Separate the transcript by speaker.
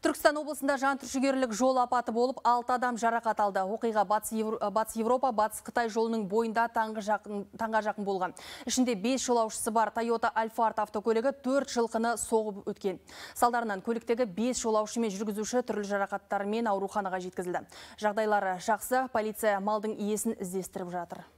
Speaker 1: Түркістан облысында жантүршігерлік жол апаты болып, алты адам жарақат алды. Оқиға батыс, Европа, батыс Қытай жолының бойында таңға жақын болған. Ішінде 5 жолаушысы бар Toyota Alphard автокөлігі 4 жылқыны соғып өткен. Салдарынан көліктегі 5 жолаушы мен жүргізуші түрлі жарақаттармен ауруханаға жеткізілді. Жағдайлары жақсы, полиция малдың иесін іздестіріп жатыр.